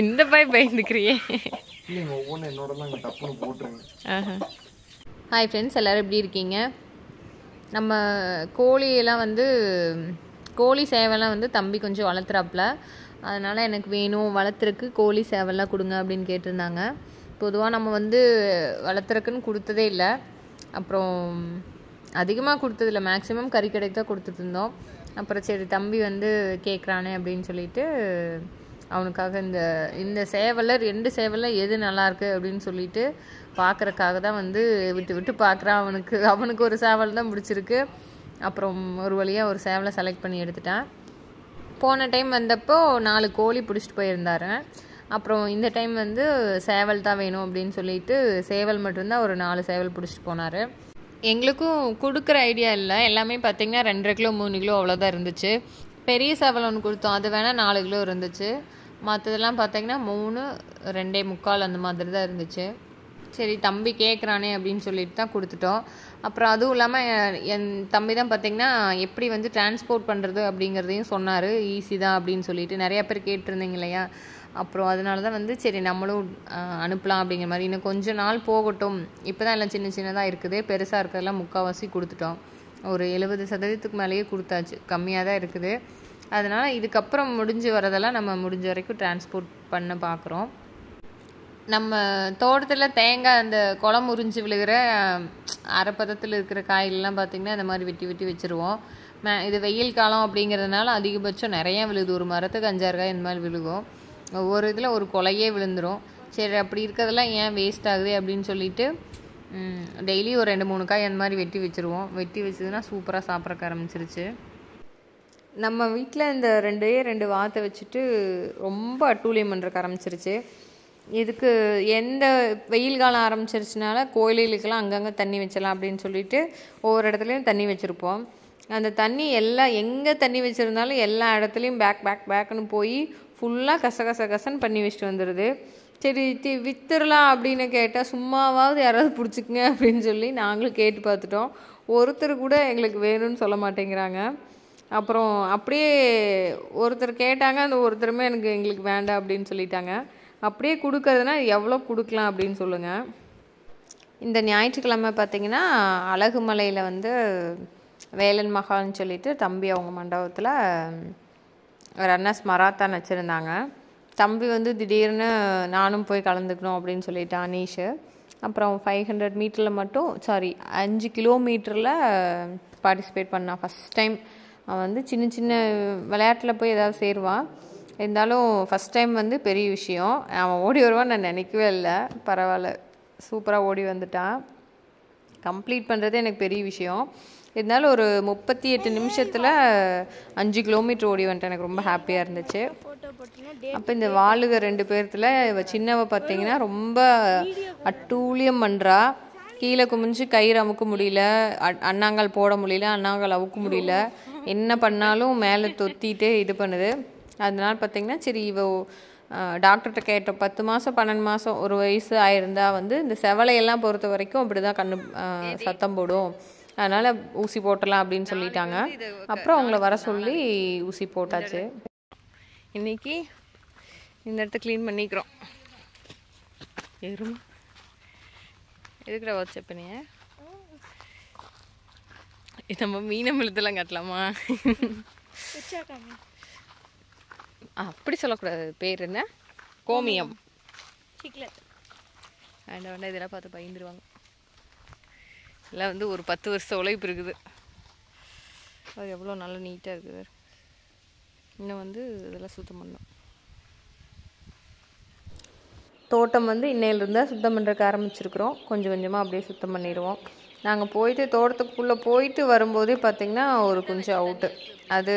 இந்த பாய் பயந்துக்கிறியே இல்லைங்க ஒவ்வொன்றும் போட்டுருங்க ஹாய் ஃப்ரெண்ட்ஸ் எல்லோரும் எப்படி இருக்கீங்க நம்ம கோழியெல்லாம் வந்து கோழி சேவைலாம் வந்து தம்பி கொஞ்சம் வளர்த்துறாப்புல அதனால் எனக்கு வேணும் வளர்த்துறக்கு கோழி சேவைலாம் கொடுங்க அப்படின்னு கேட்டிருந்தாங்க பொதுவாக நம்ம வந்து வளர்த்துறக்குன்னு கொடுத்ததே இல்லை அப்புறம் அதிகமாக கொடுத்ததில்லை மேக்ஸிமம் கறிக்கடைக்கு தான் கொடுத்துட்டு இருந்தோம் அப்புறம் சரி தம்பி வந்து கேட்குறானே அப்படின்னு சொல்லிட்டு அவனுக்காக இந்த இந்த சேவலில் ரெண்டு சேவலில் எது நல்லாயிருக்கு அப்படின்னு சொல்லிட்டு பார்க்குறக்காக தான் வந்து விட்டு விட்டு பார்க்குறான் அவனுக்கு அவனுக்கு ஒரு சேவல் தான் பிடிச்சிருக்கு அப்புறம் ஒரு வழியாக ஒரு சேவலை செலக்ட் பண்ணி எடுத்துட்டான் போன டைம் வந்தப்போ நாலு கோழி பிடிச்சிட்டு போயிருந்தாரு அப்புறம் இந்த டைம் வந்து சேவல் தான் வேணும் அப்படின்னு சொல்லிட்டு சேவல் மட்டும்தான் ஒரு நாலு சேவல் பிடிச்சிட்டு போனார் எங்களுக்கும் கொடுக்குற ஐடியா இல்லை எல்லாமே பார்த்திங்கன்னா ரெண்டரை கிலோ மூணு கிலோ அவ்வளோதான் இருந்துச்சு பெரிய சேவல் ஒன்று கொடுத்தோம் அது வேணால் நாலு கிலோ இருந்துச்சு மற்றதெல்லாம் பார்த்திங்கன்னா மூணு ரெண்டே முக்கால் அந்த மாதிரி தான் இருந்துச்சு சரி தம்பி கேட்குறானே அப்படின்னு சொல்லிட்டு தான் கொடுத்துட்டோம் அப்புறம் அதுவும் இல்லாமல் என் தம்பி தான் பார்த்திங்கன்னா எப்படி வந்து டிரான்ஸ்போர்ட் பண்ணுறது அப்படிங்கிறதையும் சொன்னார் ஈஸி தான் அப்படின்னு சொல்லிட்டு நிறையா பேர் கேட்டிருந்தீங்க இல்லையா அப்புறம் அதனால தான் வந்து சரி நம்மளும் அனுப்பலாம் அப்படிங்கிற மாதிரி இன்னும் கொஞ்ச நாள் போகட்டும் இப்போ தான் எல்லாம் சின்ன சின்னதாக இருக்குது பெருசாக இருக்கிறதெல்லாம் முக்கால்வாசி கொடுத்துட்டோம் ஒரு எழுபது சதவீதத்துக்கு மேலேயே கொடுத்தாச்சு கம்மியாக தான் இருக்குது அதனால் இதுக்கப்புறம் முடிஞ்சு வரதெல்லாம் நம்ம முடிஞ்ச வரைக்கும் டிரான்ஸ்போர்ட் பண்ண பார்க்குறோம் நம்ம தோட்டத்தில் தேங்காய் அந்த குளம் உறிஞ்சு விழுகிற அரைப்பதத்தில் இருக்கிற காய்கள்லாம் பார்த்திங்கன்னா இந்த மாதிரி வெட்டி வெட்டி வச்சுருவோம் இது வெயில் காலம் அப்படிங்கிறதுனால அதிகபட்சம் நிறையா விழுது ஒரு மரத்துக்கு அஞ்சாறு காய் இந்த மாதிரி விழுகும் ஒவ்வொரு இதில் ஒரு கொலையே விழுந்துடும் சரி அப்படி இருக்கிறதெல்லாம் ஏன் வேஸ்ட் ஆகுது அப்படின்னு சொல்லிட்டு டெய்லி ஒரு ரெண்டு மூணு காய் அந்த மாதிரி வெட்டி வச்சுருவோம் வெட்டி வச்சதுன்னா சூப்பராக சாப்பிட்றக்க ஆரம்பிச்சிருச்சு நம்ம வீட்டில் இந்த ரெண்டே ரெண்டு வாத்தை வச்சுட்டு ரொம்ப அட்டூழியம் பண்ணுறக்க ஆரம்பிச்சிருச்சு இதுக்கு எந்த வெயில் காலம் ஆரம்பிச்சிருச்சுனால கோயிலுக்கெல்லாம் அங்கங்கே தண்ணி வச்சலாம் அப்படின்னு சொல்லிட்டு ஒவ்வொரு இடத்துலையும் தண்ணி வச்சுருப்போம் அந்த தண்ணி எல்லா எங்கே தண்ணி வச்சுருந்தாலும் எல்லா இடத்துலையும் பேக் பேக் பேக்குன்னு போய் ஃபுல்லாக கச கச பண்ணி வச்சுட்டு வந்துடுது சரி தி வித்துடலாம் அப்படின்னு கேட்டால் சும்மாவாவது யாராவது பிடிச்சிக்குங்க அப்படின்னு சொல்லி நாங்களும் கேட்டு பார்த்துட்டோம் ஒருத்தர் கூட எங்களுக்கு வேணும்னு சொல்ல மாட்டேங்கிறாங்க அப்புறம் அப்படியே ஒருத்தர் கேட்டாங்க அந்த ஒருத்தருமே எனக்கு எங்களுக்கு வேண்டாம் அப்படின்னு சொல்லிட்டாங்க அப்படியே கொடுக்கறதுனா எவ்வளோ கொடுக்கலாம் அப்படின்னு சொல்லுங்கள் இந்த ஞாயிற்றுக்கிழமை பார்த்திங்கன்னா அழகுமலையில் வந்து வேலன் மகான்னு சொல்லிட்டு தம்பி அவங்க மண்டபத்தில் அண்ணா ஸ்மராத்தான் வச்சுருந்தாங்க தம்பி வந்து திடீர்னு நானும் போய் கலந்துக்கணும் அப்படின்னு சொல்லிட்டு அனீஷு அப்புறம் ஃபைவ் ஹண்ட்ரட் மீட்டரில் மட்டும் சாரி அஞ்சு கிலோமீட்டரில் பார்ட்டிசிபேட் பண்ணான் ஃபஸ்ட் டைம் அவன் வந்து சின்ன சின்ன விளையாட்டில் போய் ஏதாவது சேருவான் இருந்தாலும் ஃபஸ்ட் டைம் வந்து பெரிய விஷயம் அவன் ஓடி வருவான்னு நான் நினைக்கவே இல்லை பரவாயில்ல சூப்பராக ஓடி வந்துட்டான் கம்ப்ளீட் பண்ணுறதே எனக்கு பெரிய விஷயம் இருந்தாலும் ஒரு முப்பத்தி எட்டு நிமிஷத்தில் அஞ்சு கிலோமீட்டர் ஓடி வந்துட்டு எனக்கு ரொம்ப ஹாப்பியாக இருந்துச்சு அப்போ இந்த வாழுக ரெண்டு பேர்த்தில் இவள் சின்னவ பார்த்தீங்கன்னா ரொம்ப அட்டூழியம் பண்ணுறா கீழே குமிஞ்சு கயிறு அமுக்க முடியல அண்ணாங்கால் போட முடியல அண்ணாங்கால் அவுக்க முடியல என்ன பண்ணாலும் மேலே தொத்திட்டே இது பண்ணுது அதனால பார்த்தீங்கன்னா சரி இவ டாக்டர்கிட்ட கேட்ட பத்து மாதம் பன்னெண்டு மாதம் ஒரு வயசு ஆயிருந்தால் வந்து இந்த செவலையெல்லாம் பொறுத்த வரைக்கும் அப்படி தான் கண்ணு சத்தம் போடும் அதனால் ஊசி போட்டலாம் அப்படின்னு சொல்லிட்டாங்க அப்புறம் அவங்கள வர சொல்லி ஊசி போட்டாச்சு இன்றைக்கி இந்த இடத்த க்ளீன் பண்ணிக்கிறோம் எரும் எதுக்குடா வச்ச பண்ணிய நம்ம மீனம் மிழுத்தெல்லாம் கட்டலாமா அப்படி சொல்லக்கூடாது பேர் என்ன கோமியம் ஆண்டவன்டா இதெல்லாம் பார்த்து பயந்துருவாங்க எல்லாம் வந்து ஒரு பத்து வருஷம் உழைப்பு இருக்குது அது எவ்வளோ நல்லா நீட்டாக இருக்குது இன்னும் வந்து இதெல்லாம் சுத்தம் பண்ணோம் தோட்டம் வந்து இன்னையிலிருந்தால் சுத்தம் பண்ணுறக்கு ஆரம்பிச்சிருக்கிறோம் கொஞ்சம் கொஞ்சமாக அப்படியே சுத்தம் பண்ணிடுவோம் நாங்கள் போயிட்டு தோட்டத்துக்குள்ளே போயிட்டு வரும்போதே பார்த்திங்கன்னா ஒரு கொஞ்சம் அவுட்டு அது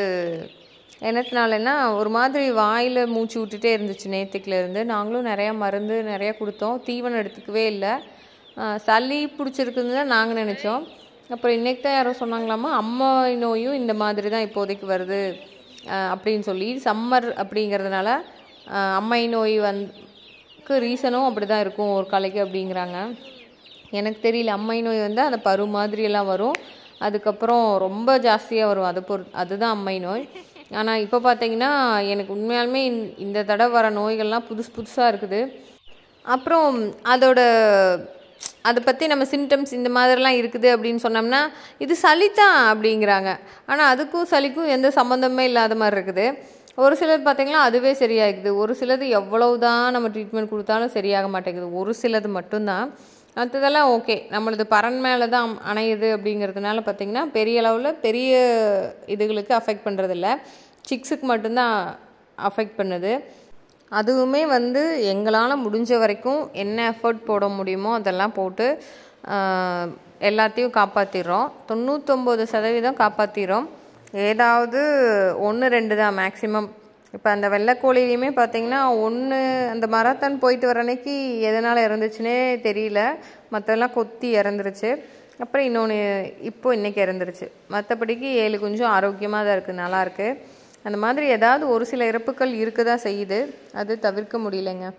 என்னத்தினாலன்னா ஒரு மாதிரி வாயில் மூச்சு விட்டுட்டே இருந்துச்சு நேற்றுக்குலேருந்து நாங்களும் நிறையா மருந்து நிறையா கொடுத்தோம் தீவனம் எடுத்துக்கவே இல்லை சளி பிடிச்சிருக்குன்னு நாங்கள் நினச்சோம் அப்புறம் இன்றைக்கு தான் யாரோ சொன்னாங்களாமா அம்மை நோயும் இந்த மாதிரி தான் இப்போதைக்கு வருது அப்படின்னு சொல்லி சம்மர் அப்படிங்கிறதுனால அம்மை நோய் வந்துக்கு ரீசனும் அப்படி தான் இருக்கும் ஒரு கலைக்கு அப்படிங்கிறாங்க எனக்கு தெரியல அம்மை நோய் வந்து அந்த பரு மாதிரியெல்லாம் வரும் அதுக்கப்புறம் ரொம்ப ஜாஸ்தியாக வரும் அதை பொறு அதுதான் அம்மை நோய் ஆனால் இப்போ பார்த்தீங்கன்னா எனக்கு உண்மையாலுமே இந்த தடவை வர நோய்கள்லாம் புதுசு புதுசாக இருக்குது அப்புறம் அதோட அதை பற்றி நம்ம சிம்டம்ஸ் இந்த மாதிரிலாம் இருக்குது அப்படின்னு சொன்னோம்னா இது சளி தான் அப்படிங்கிறாங்க ஆனால் அதுக்கும் சளிக்கும் எந்த சம்மந்தமே இல்லாத மாதிரி இருக்குது ஒரு சிலர் பார்த்திங்கன்னா அதுவே சரியாகுது ஒரு சிலது எவ்வளவு தான் நம்ம ட்ரீட்மெண்ட் கொடுத்தாலும் சரியாக மாட்டேங்குது ஒரு சிலது மட்டும்தான் மற்றதெல்லாம் ஓகே நம்மளது பரன் மேலே தான் அணையுது அப்படிங்கிறதுனால பார்த்திங்கன்னா பெரிய அளவில் பெரிய இதுகளுக்கு அஃபெக்ட் பண்ணுறதில்ல சிக்ஸுக்கு மட்டும்தான் அஃபெக்ட் பண்ணுது அதுவுமே வந்து எங்களால் முடிஞ்ச வரைக்கும் என்ன எஃபர்ட் போட முடியுமோ அதெல்லாம் போட்டு எல்லாத்தையும் காப்பாற்றிடுறோம் தொண்ணூற்றொம்பது சதவீதம் காப்பாற்றிடுறோம் ஏதாவது ஒன்று ரெண்டு தான் மேக்ஸிமம் இப்போ அந்த வெள்ளைக்கோழிலையுமே பார்த்தீங்கன்னா ஒன்று அந்த மராத்தான் போயிட்டு வர அன்னைக்கு எதனால் இறந்துச்சுன்னே தெரியல மற்றெல்லாம் கொத்தி இறந்துருச்சு அப்புறம் இன்னொன்று இப்போது இன்றைக்கி இறந்துருச்சு மற்றபடிக்கு ஏழு கொஞ்சம் ஆரோக்கியமாக தான் இருக்குது நல்லாயிருக்கு அந்த மாதிரி ஏதாவது ஒரு சில இறப்புகள் இருக்க தான் செய்யுது அது தவிர்க்க முடியலைங்க